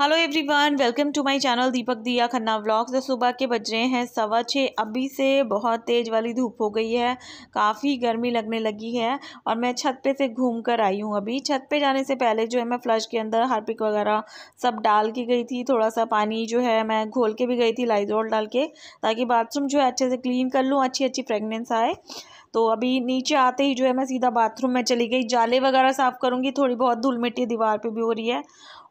Hello everyone welcome to my channel Deepak Diya Khanna vlogs सुबह के बज रहे हैं सवा छः अभी से बहुत तेज़ वाली धूप हो गई है काफ़ी गर्मी लगने लगी है और मैं छत पे से घूम कर आई हूँ अभी छत पे जाने से पहले जो है मैं फ़्लश के अंदर हार्पिक वगैरह सब डाल के गई थी थोड़ा सा पानी जो है मैं घोल के भी गई थी लाइजोल डाल के ताकि बाथरूम जो है अच्छे से क्लीन कर लूँ अच्छी अच्छी फ्रेगनेंस आए तो अभी नीचे आते ही जो है मैं सीधा बाथरूम में चली गई जाले वगैरह साफ़ करूँगी थोड़ी बहुत धूल मिट्टी दीवार पे भी हो रही है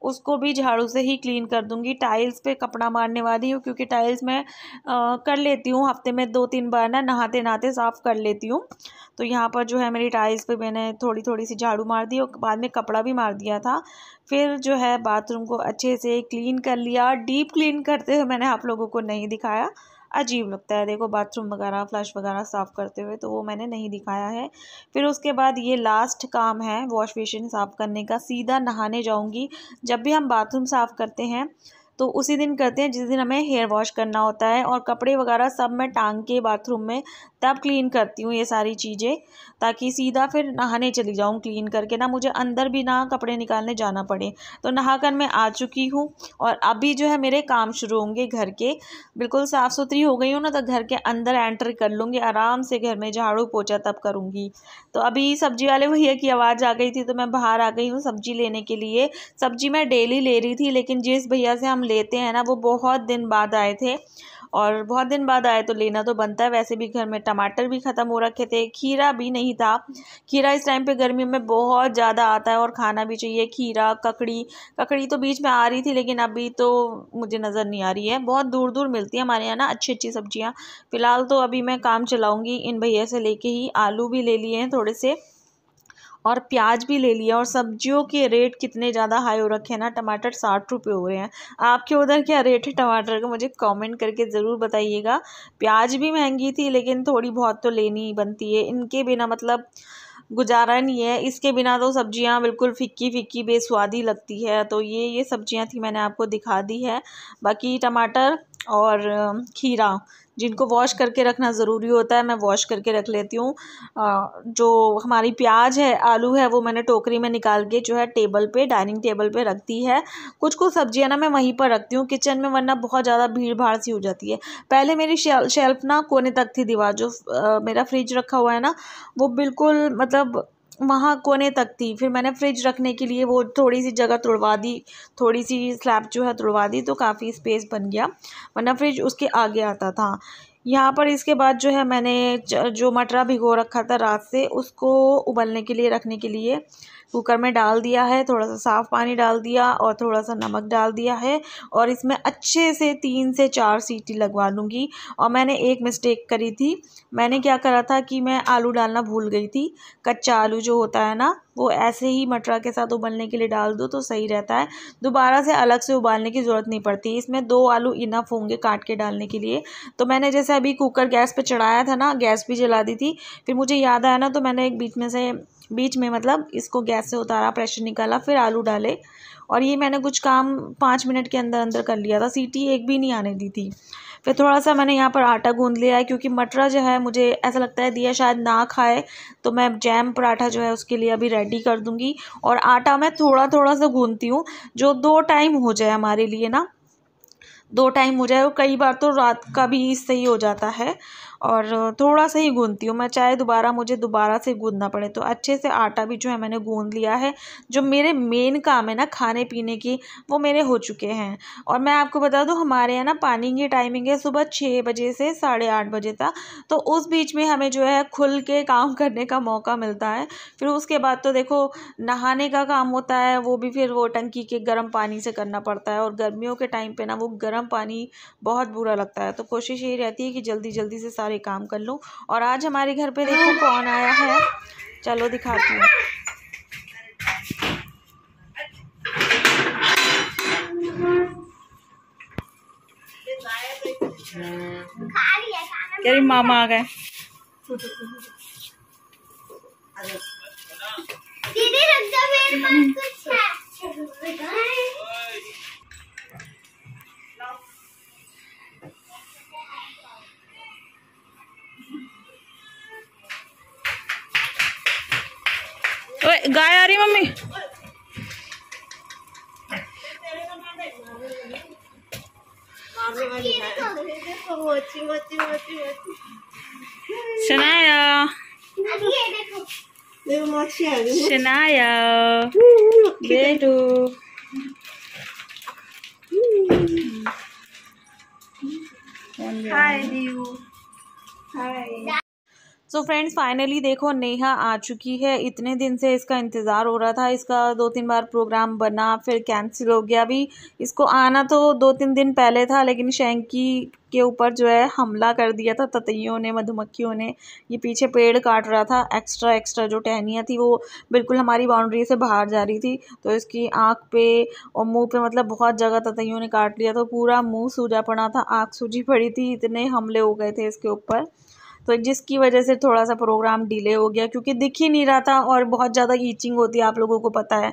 उसको भी झाड़ू से ही क्लीन कर दूँगी टाइल्स पे कपड़ा मारने वाली हूँ क्योंकि टाइल्स मैं आ, कर लेती हूँ हफ्ते में दो तीन बार ना नहाते नहाते साफ़ कर लेती हूँ तो यहाँ पर जो है मेरी टाइल्स पे मैंने थोड़ी थोड़ी सी झाड़ू मार दी और बाद में कपड़ा भी मार दिया था फिर जो है बाथरूम को अच्छे से क्लीन कर लिया डीप क्लीन करते हुए मैंने आप लोगों को नहीं दिखाया अजीब लगता है देखो बाथरूम वगैरह फ्लश वगैरह साफ़ करते हुए तो वो मैंने नहीं दिखाया है फिर उसके बाद ये लास्ट काम है वॉश बेसिन साफ़ करने का सीधा नहाने जाऊँगी जब भी हम बाथरूम साफ़ करते हैं तो उसी दिन करते हैं जिस दिन हमें हेयर वॉश करना होता है और कपड़े वगैरह सब मैं टांग के बाथरूम में तब क्लीन करती हूँ ये सारी चीज़ें ताकि सीधा फिर नहाने चली जाऊँ क्लीन करके ना मुझे अंदर भी ना कपड़े निकालने जाना पड़े तो नहा कर मैं आ चुकी हूँ और अभी जो है मेरे काम शुरू होंगे घर के बिल्कुल साफ़ सुथरी हो गई हूँ ना तो घर के अंदर एंटर कर लूँगी आराम से घर में झाड़ू पोछा तब करूँगी तो अभी सब्जी वाले भैया की आवाज़ आ गई थी तो मैं बाहर आ गई हूँ सब्जी लेने के लिए सब्जी मैं डेली ले रही थी लेकिन जिस भैया से हम लेते हैं ना वो बहुत दिन बाद आए थे और बहुत दिन बाद आए तो लेना तो बनता है वैसे भी घर में टमाटर भी ख़त्म हो रखे थे खीरा भी नहीं था खीरा इस टाइम पे गर्मी में बहुत ज़्यादा आता है और खाना भी चाहिए खीरा ककड़ी ककड़ी तो बीच में आ रही थी लेकिन अभी तो मुझे नज़र नहीं आ रही है बहुत दूर दूर मिलती है हमारे यहाँ ना अच्छी अच्छी सब्जियाँ फ़िलहाल तो अभी मैं काम चलाऊँगी इन भैया से ले ही आलू भी ले लिए हैं थोड़े से और प्याज भी ले लिया और सब्जियों के रेट कितने ज़्यादा हाई हो रखे हैं ना टमाटर साठ रुपये हो रहे हैं आपके उधर क्या रेट है टमाटर का मुझे कमेंट करके ज़रूर बताइएगा प्याज भी महंगी थी लेकिन थोड़ी बहुत तो लेनी ही बनती है इनके बिना मतलब गुजारा नहीं है इसके बिना तो सब्जियां बिल्कुल फिक्की फिक्की बेस्वादी लगती है तो ये ये सब्जियां थी मैंने आपको दिखा दी है बाकी टमाटर और खीरा जिनको वॉश करके रखना ज़रूरी होता है मैं वॉश करके रख लेती हूँ जो हमारी प्याज है आलू है वो मैंने टोकरी में निकाल के जो है टेबल पे डाइनिंग टेबल पे रख दी है कुछ कुछ सब्जियाँ ना मैं वहीं पर रखती हूँ किचन में वरना बहुत ज़्यादा भीड़ भाड़ सी हो जाती है पहले मेरी शेल्फ ना कोने तक थी दीवार जो आ, मेरा फ्रिज रखा हुआ है ना वो बिल्कुल मतलब वहाँ कोने तक थी फिर मैंने फ्रिज रखने के लिए वो थोड़ी सी जगह तुड़वा दी थोड़ी सी स्लैब जो है तुड़वा दी तो काफ़ी स्पेस बन गया वरना फ्रिज उसके आगे आता था यहाँ पर इसके बाद जो है मैंने जो मटरा भिगो रखा था रात से उसको उबलने के लिए रखने के लिए कुकर में डाल दिया है थोड़ा सा साफ़ पानी डाल दिया और थोड़ा सा नमक डाल दिया है और इसमें अच्छे से तीन से चार सीटी लगवा लूँगी और मैंने एक मिस्टेक करी थी मैंने क्या करा था कि मैं आलू डालना भूल गई थी कच्चा आलू जो होता है ना वो ऐसे ही मटरा के साथ उबलने के लिए डाल दो तो सही रहता है दोबारा से अलग से उबालने की ज़रूरत नहीं पड़ती इसमें दो आलू इनफ होंगे काट के डालने के लिए तो मैंने जैसे अभी कुकर गैस पर चढ़ाया था ना गैस भी जला दी थी फिर मुझे याद आया ना तो मैंने एक बीच में से बीच में मतलब इसको गैस से उतारा प्रेशर निकाला फिर आलू डाले और ये मैंने कुछ काम पाँच मिनट के अंदर अंदर कर लिया था सीटी एक भी नहीं आने दी थी फिर थोड़ा सा मैंने यहाँ पर आटा गूंद लिया है क्योंकि मटरा जो है मुझे ऐसा लगता है दिया शायद ना खाए तो मैं जैम पराठा जो है उसके लिए अभी रेडी कर दूँगी और आटा मैं थोड़ा थोड़ा सा गूंदती हूँ जो दो टाइम हो जाए हमारे लिए ना दो टाइम हो जाए और कई बार तो रात का भी सही हो जाता है और थोड़ा सा ही गूंदती हूँ मैं चाहे दोबारा मुझे दोबारा से गूंदना पड़े तो अच्छे से आटा भी जो है मैंने गूंद लिया है जो मेरे मेन काम है ना खाने पीने की वो मेरे हो चुके हैं और मैं आपको बता दूँ हमारे यहाँ ना पानी की टाइमिंग है सुबह छः बजे से साढ़े आठ बजे तक तो उस बीच में हमें जो है खुल के काम करने का मौका मिलता है फिर उसके बाद तो देखो नहाने का काम होता है वो भी फिर वो टंकी के गर्म पानी से करना पड़ता है और गर्मियों के टाइम पर ना वो गर्म पानी बहुत बुरा लगता है तो कोशिश यही रहती है कि जल्दी जल्दी से सारे काम कर लूँ और आज हमारे घर पे देखो कौन आया है चलो दिखाती हूँ कह रही मामा आ गए दीदी रुक जाओ मेरे पास कुछ है गाय आ रही मम्मी सुनाया सुनाया बेटू हाय हाय सो फ्रेंड्स फाइनली देखो नेहा आ चुकी है इतने दिन से इसका इंतज़ार हो रहा था इसका दो तीन बार प्रोग्राम बना फिर कैंसिल हो गया अभी इसको आना तो दो तीन दिन पहले था लेकिन शेंकी के ऊपर जो है हमला कर दिया था ततैयों ने मधुमक्खियों ने ये पीछे पेड़ काट रहा था एक्स्ट्रा एक्स्ट्रा जो टहनियाँ थी वो बिल्कुल हमारी बाउंड्री से बाहर जा रही थी तो इसकी आँख पे और मुँह पे मतलब बहुत जगह ततैयों ने काट लिया तो पूरा मुँह सूजा पड़ा था आँख सूजी पड़ी थी इतने हमले हो गए थे इसके ऊपर तो जिसकी वजह से थोड़ा सा प्रोग्राम डिले हो गया क्योंकि दिख ही नहीं रहा था और बहुत ज़्यादा ईचिंग होती है आप लोगों को पता है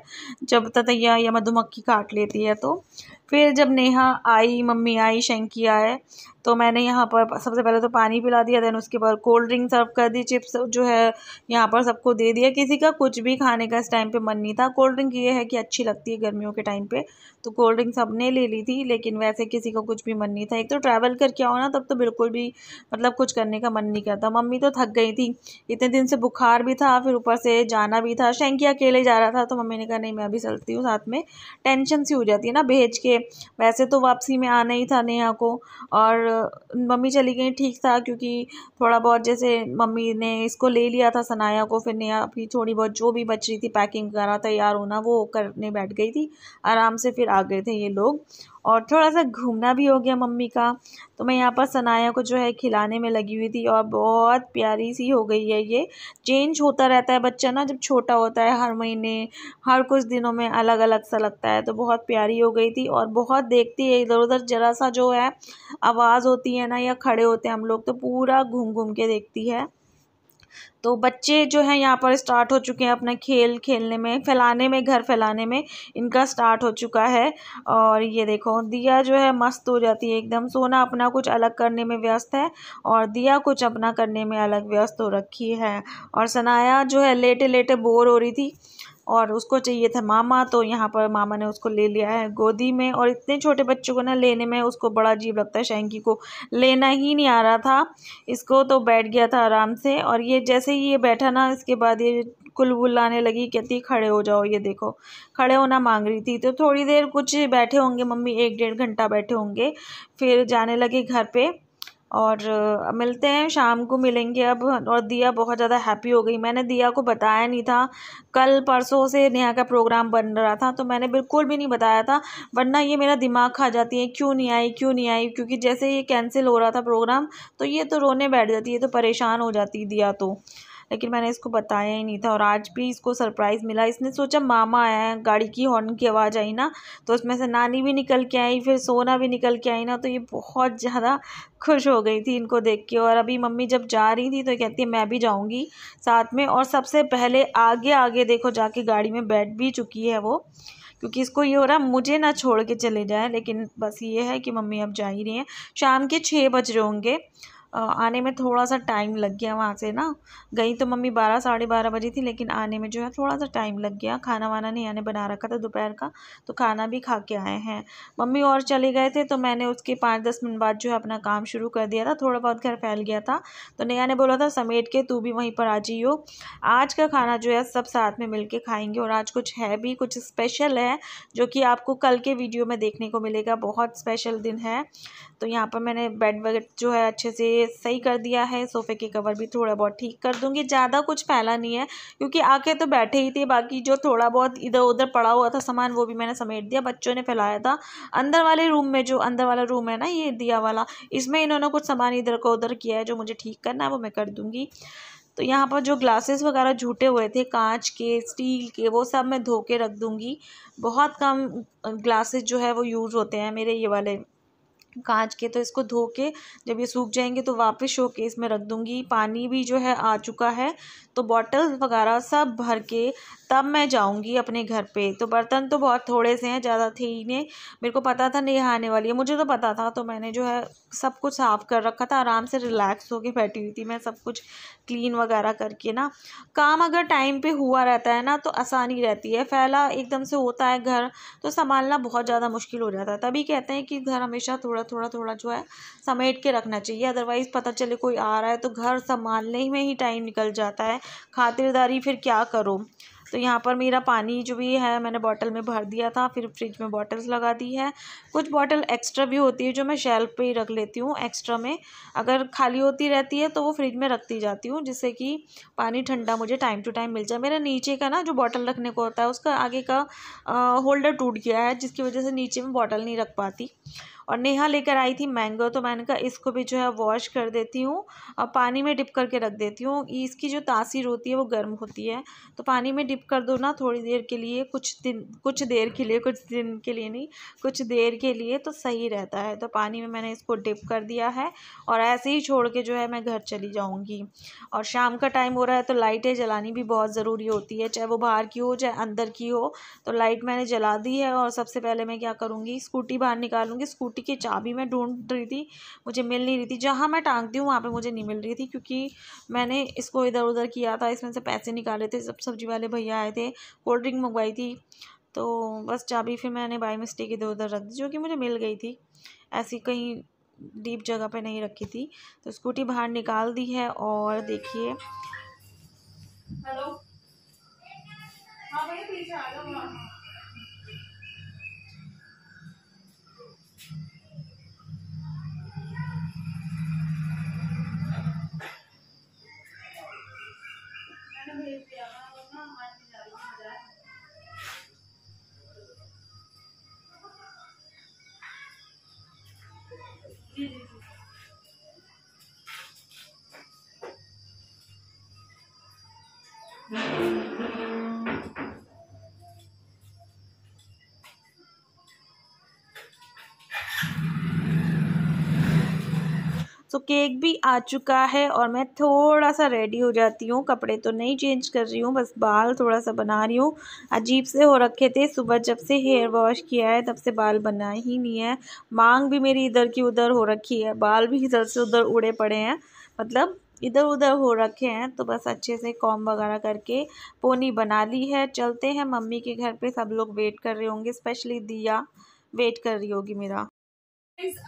जब ततैया या मधुमक्खी काट लेती है तो फिर जब नेहा आई मम्मी आई शंकी आए तो मैंने यहाँ पर सबसे पहले तो पानी पिला दिया देन उसके बाद कोल्ड ड्रिंक सर्व कर दी चिप्स जो है यहाँ पर सबको दे दिया किसी का कुछ भी खाने का इस टाइम पे मन नहीं था कोल्ड ड्रिंक ये है कि अच्छी लगती है गर्मियों के टाइम पे तो कोल्ड ड्रिंक सबने ले ली थी लेकिन वैसे किसी का कुछ भी मन नहीं था एक तो ट्रैवल करके आओ ना तब तो बिल्कुल भी मतलब कुछ करने का मन नहीं करता मम्मी तो थक गई थी इतने दिन से बुखार भी था फिर ऊपर से जाना भी था शेंकी अकेले जा रहा था तो मम्मी ने कहा नहीं मैं भी चलती हूँ साथ में टेंशन सी हो जाती है ना भेज के वैसे तो वापसी में आना ही था नेहा को और मम्मी चली गई ठीक था क्योंकि थोड़ा बहुत जैसे मम्मी ने इसको ले लिया था सनाया को फिर नेहा अपनी थोड़ी बहुत जो भी बच रही थी पैकिंग वगैरह तैयार होना वो करने बैठ गई थी आराम से फिर आ गए थे ये लोग और थोड़ा सा घूमना भी हो गया मम्मी का तो मैं यहाँ पर सनाया को जो है खिलाने में लगी हुई थी और बहुत प्यारी सी हो गई है ये चेंज होता रहता है बच्चा ना जब छोटा होता है हर महीने हर कुछ दिनों में अलग अलग सा लगता है तो बहुत प्यारी हो गई थी और बहुत देखती है इधर उधर जरा सा जो है आवाज़ होती है ना या खड़े होते हैं हम लोग तो पूरा घूम घूम के देखती है तो बच्चे जो हैं यहाँ पर स्टार्ट हो चुके हैं अपना खेल खेलने में फैलाने में घर फैलाने में इनका स्टार्ट हो चुका है और ये देखो दिया जो है मस्त हो जाती है एकदम सोना अपना कुछ अलग करने में व्यस्त है और दिया कुछ अपना करने में अलग व्यस्त हो रखी है और सनाया जो है लेटे लेटे बोर हो रही थी और उसको चाहिए था मामा तो यहाँ पर मामा ने उसको ले लिया है गोदी में और इतने छोटे बच्चों को ना लेने में उसको बड़ा अजीब लगता है शैंकी को लेना ही नहीं आ रहा था इसको तो बैठ गया था आराम से और ये जैसे ही ये बैठा ना इसके बाद ये आने लगी कहती खड़े हो जाओ ये देखो खड़े होना मांग रही थी तो थोड़ी देर कुछ बैठे होंगे मम्मी एक डेढ़ घंटा बैठे होंगे फिर जाने लगे घर पे और मिलते हैं शाम को मिलेंगे अब और दिया बहुत ज़्यादा हैप्पी हो गई मैंने दिया को बताया नहीं था कल परसों से नेहा का प्रोग्राम बन रहा था तो मैंने बिल्कुल भी नहीं बताया था वरना ये मेरा दिमाग खा जाती है क्यों नहीं आई क्यों नहीं आई क्योंकि जैसे ये कैंसिल हो रहा था प्रोग्राम तो ये तो रोने बैठ जाती है तो परेशान हो जाती दिया तो लेकिन मैंने इसको बताया ही नहीं था और आज भी इसको सरप्राइज़ मिला इसने सोचा मामा आया है गाड़ी की हॉर्न की आवाज़ आई ना तो उसमें से नानी भी निकल के आई फिर सोना भी निकल के आई ना तो ये बहुत ज़्यादा खुश हो गई थी इनको देख के और अभी मम्मी जब जा रही थी तो कहती है मैं भी जाऊँगी साथ में और सबसे पहले आगे आगे देखो जाके गाड़ी में बैठ भी चुकी है वो क्योंकि इसको ये हो रहा मुझे ना छोड़ के चले जाए लेकिन बस ये है कि मम्मी अब जा ही रही हैं शाम के छः बज रहे होंगे आने में थोड़ा सा टाइम लग गया वहाँ से ना गई तो मम्मी बारह साढ़े बारह बजे थी लेकिन आने में जो है थोड़ा सा टाइम लग गया खाना वाना नहीं आने बना रखा था दोपहर का तो खाना भी खा के आए हैं मम्मी और चले गए थे तो मैंने उसके पाँच दस मिनट बाद जो है अपना काम शुरू कर दिया था थोड़ा बहुत घर फैल गया था तो नया ने बोला था समेट के तू भी वहीं पर आ जाइयो आज का खाना जो है सब साथ में मिल खाएंगे और आज कुछ है भी कुछ स्पेशल है जो कि आपको कल के वीडियो में देखने को मिलेगा बहुत स्पेशल दिन है तो यहाँ पर मैंने बेड वगैरह जो है अच्छे से सही कर दिया है सोफ़े के कवर भी थोड़ा बहुत ठीक कर दूंगी ज़्यादा कुछ फैला नहीं है क्योंकि आके तो बैठे ही थे बाकी जो थोड़ा बहुत इधर उधर पड़ा हुआ था सामान वो भी मैंने समेट दिया बच्चों ने फैलाया था अंदर वाले रूम में जो अंदर वाला रूम है ना ये दिया वाला इसमें इन्होंने कुछ सामान इधर को उधर किया है जो मुझे ठीक करना है वो मैं कर दूँगी तो यहाँ पर जो ग्लासेस वगैरह झूठे हुए थे कांच के स्टील के वो सब मैं धो के रख दूँगी बहुत कम ग्लासेस जो है वो यूज़ होते हैं मेरे ये वाले कांच के तो इसको धो के जब ये सूख जाएंगे तो वापस शो केस में रख दूँगी पानी भी जो है आ चुका है तो बॉटल वगैरह सब भर के तब मैं जाऊँगी अपने घर पे तो बर्तन तो बहुत थोड़े से हैं ज़्यादा थे ही नहीं मेरे को पता था नहीं आने वाली है मुझे तो पता था तो मैंने जो है सब कुछ साफ़ कर रखा था आराम से रिलैक्स होकर बैठी हुई थी मैं सब कुछ क्लीन वगैरह करके ना काम अगर टाइम पर हुआ रहता है ना तो आसानी रहती है फैला एकदम से होता है घर तो संभालना बहुत ज़्यादा मुश्किल हो जाता है तभी कहते हैं कि घर हमेशा थोड़ा थोड़ा थोड़ा जो है समेट के रखना चाहिए अदरवाइज़ पता चले कोई आ रहा है तो घर संभालने में ही टाइम निकल जाता है खातिरदारी फिर क्या करो तो यहाँ पर मेरा पानी जो भी है मैंने बॉटल में भर दिया था फिर फ्रिज में बॉटल्स लगा दी है कुछ बॉटल एक्स्ट्रा भी होती है जो मैं शेल्फ पे ही रख लेती हूँ एक्स्ट्रा में अगर खाली होती रहती है तो वो फ्रिज में रखती जाती हूँ जिससे कि पानी ठंडा मुझे टाइम टू टाइम मिल जाए मेरा नीचे का ना जो बॉटल रखने को होता है उसका आगे का आ, होल्डर टूट गया है जिसकी वजह से नीचे में बॉटल नहीं रख पाती और नेहा लेकर आई थी मैंगो तो मैंने कहा इसको भी जो है वॉश कर देती हूँ और पानी में डिप करके रख देती हूँ इसकी जो तासीर होती है वो गर्म होती है तो पानी में डिप कर दो ना थोड़ी देर के लिए कुछ दिन कुछ देर के लिए कुछ दिन के लिए नहीं कुछ देर के लिए तो सही रहता है तो पानी में मैंने इसको डिप कर दिया है और ऐसे ही छोड़ के जो है मैं घर चली जाऊँगी और शाम का टाइम हो रहा है तो लाइटें जलानी भी बहुत ज़रूरी होती है चाहे वो बाहर की हो चाहे अंदर की हो तो लाइट मैंने जला दी है और सबसे पहले मैं क्या करूँगी स्कूटी बाहर निकालूँगी स्कूटी स्कूटी की चाबी मैं ढूंढ रही थी मुझे मिल नहीं रही थी जहाँ मैं टांगती हूँ वहाँ पे मुझे नहीं मिल रही थी क्योंकि मैंने इसको इधर उधर किया था इसमें से पैसे निकाले थे सब सब्जी वाले भैया आए थे कोल्ड ड्रिंक मंगवाई थी तो बस चाबी फिर मैंने बाई मिस्टेक इधर उधर रख दी जो कि मुझे मिल गई थी ऐसी कहीं डीप जगह पर नहीं रखी थी तो स्कूटी बाहर निकाल दी है और देखिए हेलो हाँ भैया पीछे आ जाओ Thank you. केक भी आ चुका है और मैं थोड़ा सा रेडी हो जाती हूँ कपड़े तो नहीं चेंज कर रही हूँ बस बाल थोड़ा सा बना रही हूँ अजीब से हो रखे थे सुबह जब से हेयर वॉश किया है तब से बाल बना ही नहीं है मांग भी मेरी इधर की उधर हो रखी है बाल भी इधर से उधर उड़े पड़े हैं मतलब इधर उधर हो रखे हैं तो बस अच्छे से कॉम वगैरह करके पोनी बना ली है चलते हैं मम्मी के घर पर सब लोग वेट कर रहे होंगे स्पेशली दिया वेट कर रही होगी मेरा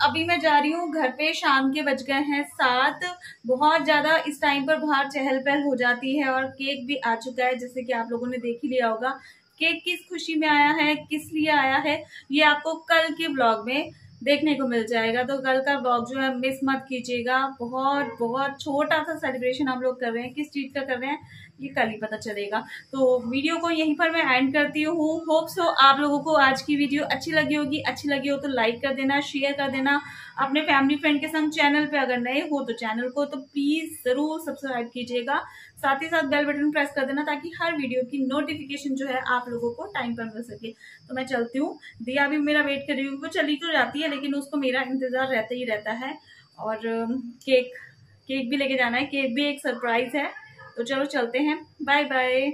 अभी मैं जा रही हूँ घर पे शाम के बज गए हैं सात बहुत ज़्यादा इस टाइम पर बाहर चहल पहल हो जाती है और केक भी आ चुका है जैसे कि आप लोगों ने देख ही लिया होगा केक किस खुशी में आया है किस लिए आया है ये आपको कल के ब्लॉग में देखने को मिल जाएगा तो कल का ब्लॉग जो है मिस मत कीजिएगा बहुत बहुत छोटा सा सेलिब्रेशन हम लोग कर रहे हैं किस चीज़ का कर रहे हैं ये कल ही पता चलेगा तो वीडियो को यहीं पर मैं एंड करती हूँ होप सो आप लोगों को आज की वीडियो अच्छी लगी होगी अच्छी लगी हो तो लाइक कर देना शेयर कर देना अपने फैमिली फ्रेंड के संग चैनल पे अगर नए हो तो चैनल को तो प्लीज़ ज़रूर सब्सक्राइब कीजिएगा साथ ही साथ बेल बटन प्रेस कर देना ताकि हर वीडियो की नोटिफिकेशन जो है आप लोगों को टाइम पर मिल सके तो मैं चलती हूँ दिया भी मेरा वेट कर रही हूँ वो चली तो जाती है लेकिन उसको मेरा इंतज़ार रहता ही रहता है और केक um, केक भी लेके जाना है केक भी एक सरप्राइज़ है तो चलो चलते हैं बाय बाय